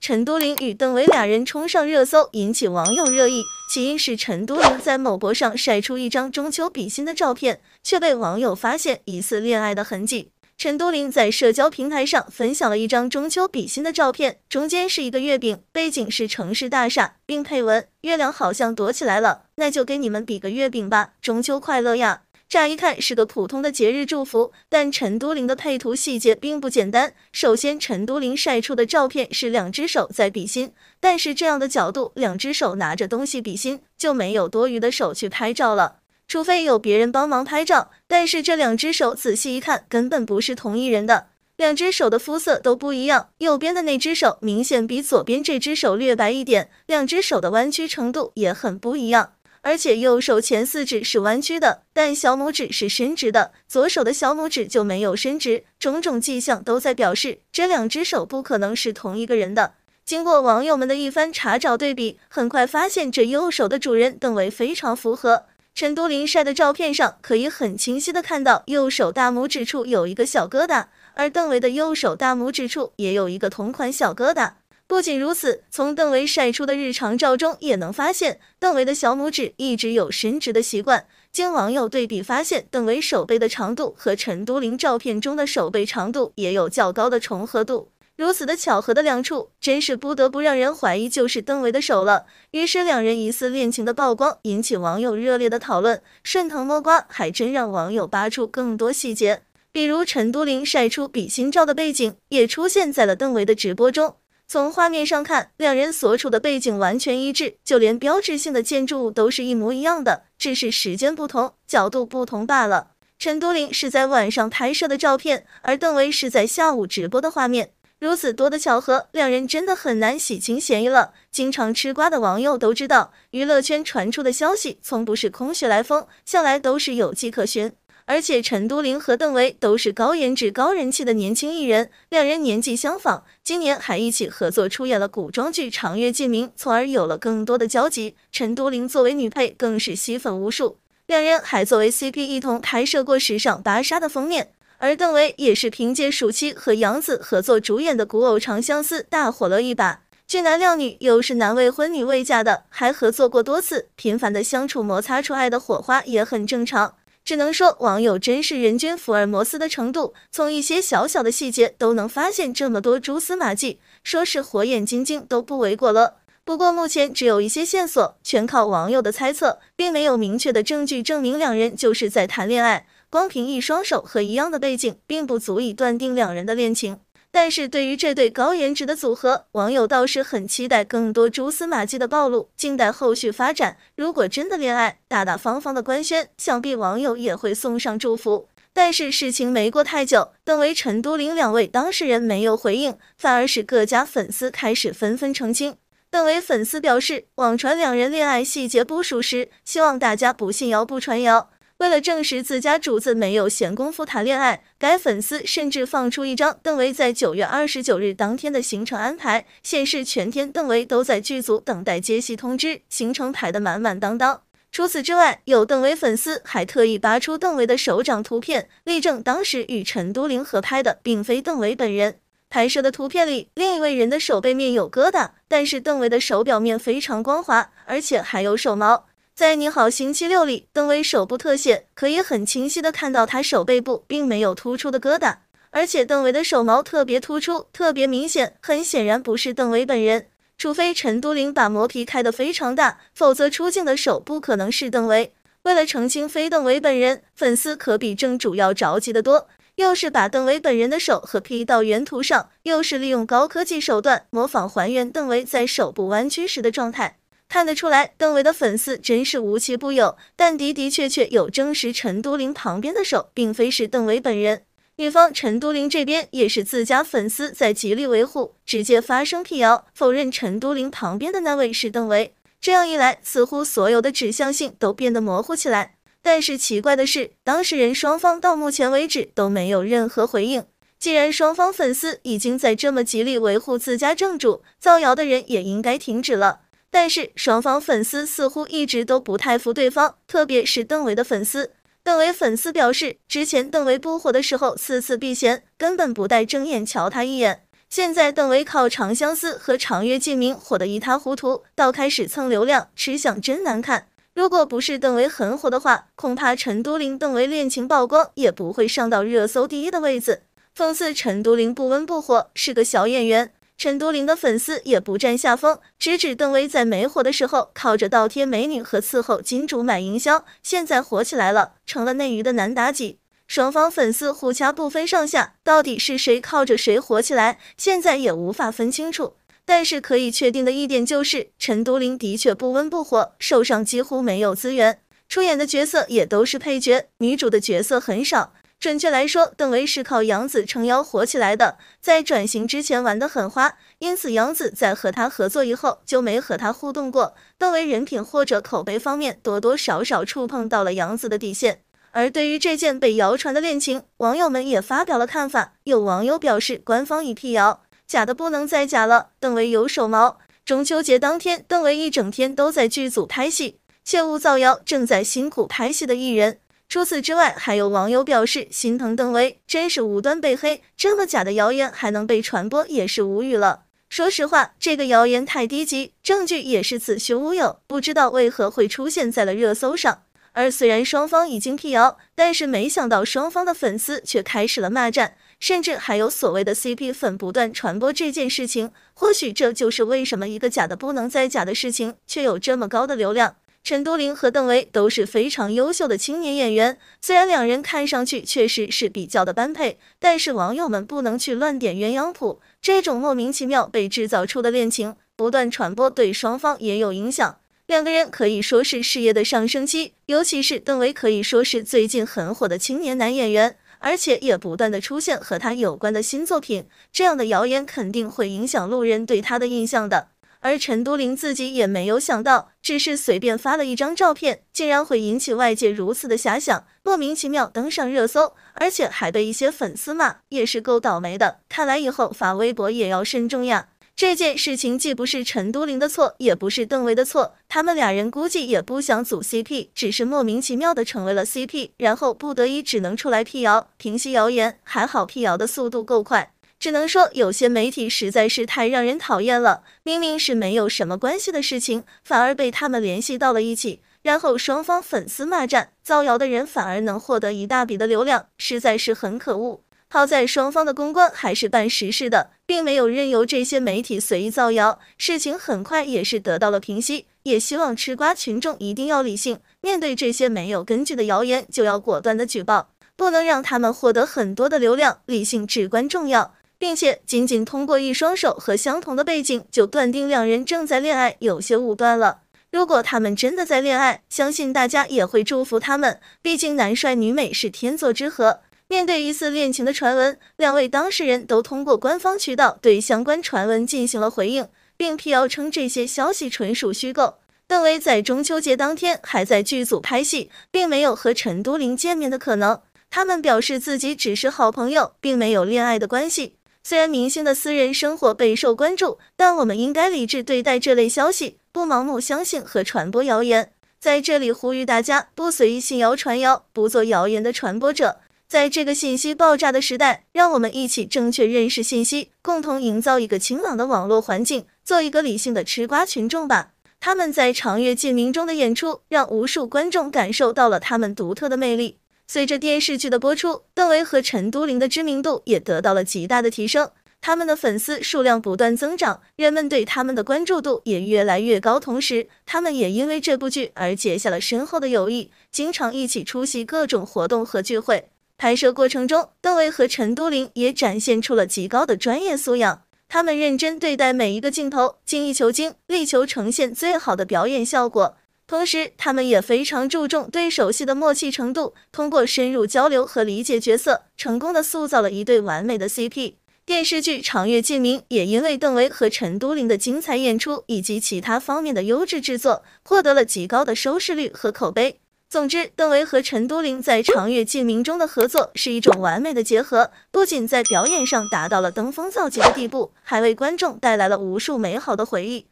陈都灵与邓为两人冲上热搜，引起网友热议。起因是陈都灵在某博上晒出一张中秋比心的照片，却被网友发现疑似恋爱的痕迹。陈都灵在社交平台上分享了一张中秋比心的照片，中间是一个月饼，背景是城市大厦，并配文：“月亮好像躲起来了，那就给你们比个月饼吧，中秋快乐呀！”乍一看是个普通的节日祝福，但陈都灵的配图细节并不简单。首先，陈都灵晒出的照片是两只手在比心，但是这样的角度，两只手拿着东西比心就没有多余的手去拍照了，除非有别人帮忙拍照。但是这两只手仔细一看，根本不是同一人的，两只手的肤色都不一样，右边的那只手明显比左边这只手略白一点，两只手的弯曲程度也很不一样。而且右手前四指是弯曲的，但小拇指是伸直的；左手的小拇指就没有伸直。种种迹象都在表示这两只手不可能是同一个人的。经过网友们的一番查找对比，很快发现这右手的主人邓为非常符合。陈都灵晒的照片上可以很清晰的看到右手大拇指处有一个小疙瘩，而邓为的右手大拇指处也有一个同款小疙瘩。不仅如此，从邓为晒出的日常照中也能发现，邓为的小拇指一直有伸直的习惯。经网友对比发现，邓为手背的长度和陈都灵照片中的手背长度也有较高的重合度。如此的巧合的两处，真是不得不让人怀疑就是邓为的手了。于是两人疑似恋情的曝光，引起网友热烈的讨论。顺藤摸瓜，还真让网友扒出更多细节，比如陈都灵晒出比心照的背景，也出现在了邓为的直播中。从画面上看，两人所处的背景完全一致，就连标志性的建筑物都是一模一样的，只是时间不同、角度不同罢了。陈都灵是在晚上拍摄的照片，而邓为是在下午直播的画面。如此多的巧合，两人真的很难洗清嫌疑了。经常吃瓜的网友都知道，娱乐圈传出的消息从不是空穴来风，向来都是有迹可循。而且陈都灵和邓为都是高颜值、高人气的年轻艺人，两人年纪相仿，今年还一起合作出演了古装剧《长月烬明》，从而有了更多的交集。陈都灵作为女配，更是吸粉无数。两人还作为 CP 一同拍摄过时尚芭莎的封面。而邓为也是凭借暑期和杨紫合作主演的古偶《长相思》大火了一把。俊男靓女，又是男未婚女未嫁的，还合作过多次，频繁的相处摩擦出爱的火花也很正常。只能说网友真是人均福尔摩斯的程度，从一些小小的细节都能发现这么多蛛丝马迹，说是火眼金睛都不为过了。不过目前只有一些线索，全靠网友的猜测，并没有明确的证据证明两人就是在谈恋爱。光凭一双手和一样的背景，并不足以断定两人的恋情。但是对于这对高颜值的组合，网友倒是很期待更多蛛丝马迹的暴露，静待后续发展。如果真的恋爱，大大方方的官宣，想必网友也会送上祝福。但是事情没过太久，邓为、陈都灵两位当事人没有回应，反而使各家粉丝开始纷纷澄清。邓为粉丝表示，网传两人恋爱细节不属实，希望大家不信谣不传谣。为了证实自家主子没有闲工夫谈恋爱，该粉丝甚至放出一张邓为在九月二十九日当天的行程安排，显示全天邓为都在剧组等待接戏通知，行程排得满满当当。除此之外，有邓为粉丝还特意拔出邓为的手掌图片，力证当时与陈都灵合拍的并非邓为本人。拍摄的图片里，另一位人的手背面有疙瘩，但是邓为的手表面非常光滑，而且还有手毛。在《你好星期六》里，邓威手部特写可以很清晰的看到他手背部并没有突出的疙瘩，而且邓威的手毛特别突出，特别明显，很显然不是邓威本人。除非陈都灵把磨皮开得非常大，否则出镜的手不可能是邓威。为了澄清非邓威本人，粉丝可比正主要着急的多。又是把邓威本人的手和 P 到原图上，又是利用高科技手段模仿还原邓威在手部弯曲时的状态。看得出来，邓为的粉丝真是无奇不有，但的的确确有证实陈都灵旁边的手并非是邓为本人。女方陈都灵这边也是自家粉丝在极力维护，直接发声辟谣，否认陈都灵旁边的那位是邓为。这样一来，似乎所有的指向性都变得模糊起来。但是奇怪的是，当事人双方到目前为止都没有任何回应。既然双方粉丝已经在这么极力维护自家正主，造谣的人也应该停止了。但是双方粉丝似乎一直都不太服对方，特别是邓为的粉丝。邓为粉丝表示，之前邓为不火的时候，四次避嫌，根本不带睁眼瞧他一眼。现在邓为靠《长相思》和《长月烬明》火得一塌糊涂，倒开始蹭流量，吃相真难看。如果不是邓为很火的话，恐怕陈都灵邓为恋情曝光也不会上到热搜第一的位置。讽刺陈都灵不温不火，是个小演员。陈都灵的粉丝也不占下风，直指邓威在没火的时候靠着倒贴美女和伺候金主买营销，现在火起来了，成了内娱的男妲己。双方粉丝互掐不分上下，到底是谁靠着谁火起来，现在也无法分清楚。但是可以确定的一点就是，陈都灵的确不温不火，手上几乎没有资源，出演的角色也都是配角，女主的角色很少。准确来说，邓为是靠杨紫撑腰火起来的。在转型之前玩得很花，因此杨紫在和他合作以后就没和他互动过。邓为人品或者口碑方面多多少少触碰到了杨紫的底线。而对于这件被谣传的恋情，网友们也发表了看法。有网友表示，官方已辟谣，假的不能再假了。邓为有手毛。中秋节当天，邓为一整天都在剧组拍戏，切勿造谣，正在辛苦拍戏的艺人。除此之外，还有网友表示心疼邓为，真是无端被黑，这么假的谣言还能被传播，也是无语了。说实话，这个谣言太低级，证据也是子虚乌有，不知道为何会出现在了热搜上。而虽然双方已经辟谣，但是没想到双方的粉丝却开始了骂战，甚至还有所谓的 CP 粉不断传播这件事情。或许这就是为什么一个假的不能再假的事情，却有这么高的流量。陈都灵和邓为都是非常优秀的青年演员，虽然两人看上去确实是比较的般配，但是网友们不能去乱点鸳鸯谱。这种莫名其妙被制造出的恋情不断传播，对双方也有影响。两个人可以说是事业的上升期，尤其是邓为可以说是最近很火的青年男演员，而且也不断的出现和他有关的新作品。这样的谣言肯定会影响路人对他的印象的。而陈都灵自己也没有想到，只是随便发了一张照片，竟然会引起外界如此的遐想，莫名其妙登上热搜，而且还被一些粉丝骂，也是够倒霉的。看来以后发微博也要慎重呀。这件事情既不是陈都灵的错，也不是邓为的错，他们俩人估计也不想组 CP，只是莫名其妙的成为了 CP，然后不得已只能出来辟谣，平息谣言。还好辟谣的速度够快。只能说有些媒体实在是太让人讨厌了，明明是没有什么关系的事情，反而被他们联系到了一起，然后双方粉丝骂战，造谣的人反而能获得一大笔的流量，实在是很可恶。好在双方的公关还是办实事的，并没有任由这些媒体随意造谣，事情很快也是得到了平息。也希望吃瓜群众一定要理性面对这些没有根据的谣言，就要果断的举报，不能让他们获得很多的流量，理性至关重要。并且仅仅通过一双手和相同的背景就断定两人正在恋爱，有些武断了。如果他们真的在恋爱，相信大家也会祝福他们。毕竟男帅女美是天作之合。面对疑似恋情的传闻，两位当事人都通过官方渠道对相关传闻进行了回应，并辟谣称这些消息纯属虚构。邓为在中秋节当天还在剧组拍戏，并没有和陈都灵见面的可能。他们表示自己只是好朋友，并没有恋爱的关系。虽然明星的私人生活备受关注，但我们应该理智对待这类消息，不盲目相信和传播谣言。在这里呼吁大家，不随意信谣传谣，不做谣言的传播者。在这个信息爆炸的时代，让我们一起正确认识信息，共同营造一个晴朗的网络环境，做一个理性的吃瓜群众吧。他们在《长月烬明》中的演出，让无数观众感受到了他们独特的魅力。随着电视剧的播出，邓为和陈都灵的知名度也得到了极大的提升，他们的粉丝数量不断增长，人们对他们的关注度也越来越高。同时，他们也因为这部剧而结下了深厚的友谊，经常一起出席各种活动和聚会。拍摄过程中，邓为和陈都灵也展现出了极高的专业素养，他们认真对待每一个镜头，精益求精，力求呈现最好的表演效果。同时，他们也非常注重对手戏的默契程度，通过深入交流和理解角色，成功的塑造了一对完美的 CP。电视剧《长月烬明》也因为邓为和陈都灵的精彩演出以及其他方面的优质制作，获得了极高的收视率和口碑。总之，邓为和陈都灵在《长月烬明》中的合作是一种完美的结合，不仅在表演上达到了登峰造极的地步，还为观众带来了无数美好的回忆。